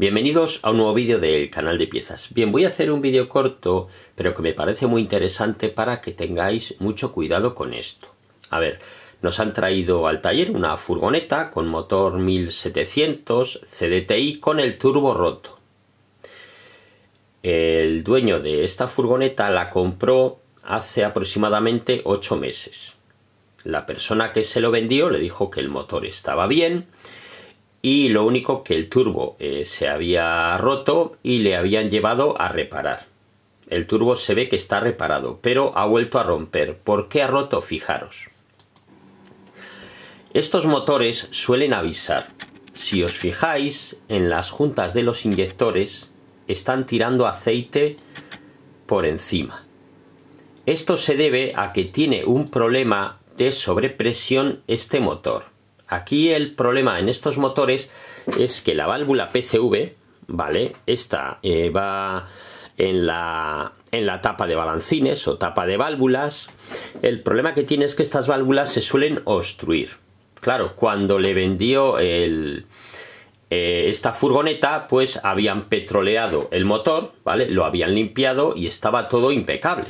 Bienvenidos a un nuevo vídeo del canal de piezas. Bien, voy a hacer un vídeo corto, pero que me parece muy interesante para que tengáis mucho cuidado con esto. A ver, nos han traído al taller una furgoneta con motor 1700 CDTI con el turbo roto. El dueño de esta furgoneta la compró hace aproximadamente 8 meses. La persona que se lo vendió le dijo que el motor estaba bien, y lo único que el turbo eh, se había roto y le habían llevado a reparar. El turbo se ve que está reparado, pero ha vuelto a romper. ¿Por qué ha roto? Fijaros. Estos motores suelen avisar. Si os fijáis, en las juntas de los inyectores están tirando aceite por encima. Esto se debe a que tiene un problema de sobrepresión este motor Aquí el problema en estos motores es que la válvula PCV, ¿vale? Esta eh, va en la, en la tapa de balancines o tapa de válvulas. El problema que tiene es que estas válvulas se suelen obstruir. Claro, cuando le vendió el, eh, esta furgoneta, pues habían petroleado el motor, ¿vale? Lo habían limpiado y estaba todo impecable.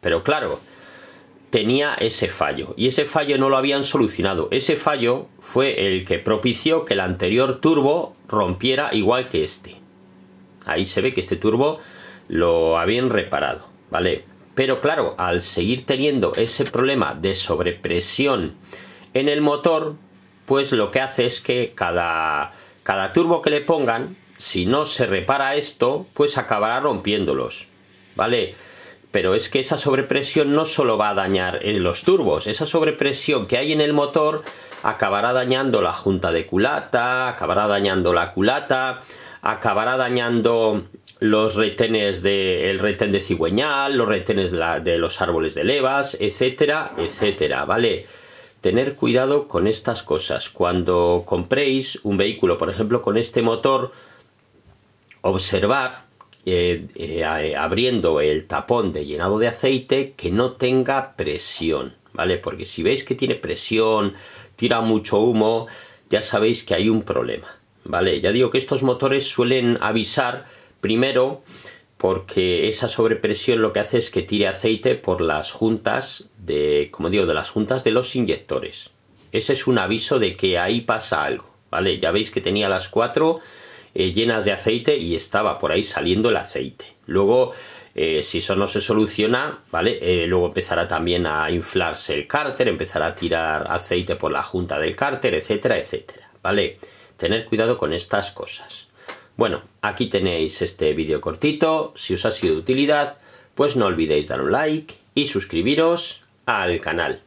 Pero claro, tenía ese fallo y ese fallo no lo habían solucionado. Ese fallo fue el que propició que el anterior turbo rompiera igual que este. Ahí se ve que este turbo lo habían reparado, ¿vale? Pero claro, al seguir teniendo ese problema de sobrepresión en el motor, pues lo que hace es que cada, cada turbo que le pongan, si no se repara esto, pues acabará rompiéndolos, ¿vale? pero es que esa sobrepresión no solo va a dañar eh, los turbos, esa sobrepresión que hay en el motor acabará dañando la junta de culata, acabará dañando la culata, acabará dañando los retenes del de, retén de cigüeñal, los retenes de, los árboles de levas, etcétera, etcétera, ¿vale? Tener cuidado con estas cosas. Cuando compréis un vehículo, por ejemplo, con este motor, observar eh, eh, eh, abriendo el tapón de llenado de aceite que no tenga presión, ¿vale? Porque si veis que tiene presión, tira mucho humo, ya sabéis que hay un problema, ¿vale? Ya digo que estos motores suelen avisar primero porque esa sobrepresión lo que hace es que tire aceite por las juntas de, como digo, de las juntas de los inyectores. Ese es un aviso de que ahí pasa algo, ¿vale? Ya veis que tenía las cuatro eh, llenas de aceite y estaba por ahí saliendo el aceite. Luego, eh, si eso no se soluciona, ¿vale? Eh, luego empezará también a inflarse el cárter, empezará a tirar aceite por la junta del cárter, etcétera, etcétera, ¿vale? Tener cuidado con estas cosas. Bueno, aquí tenéis este vídeo cortito. Si os ha sido de utilidad, pues no olvidéis dar un like y suscribiros al canal.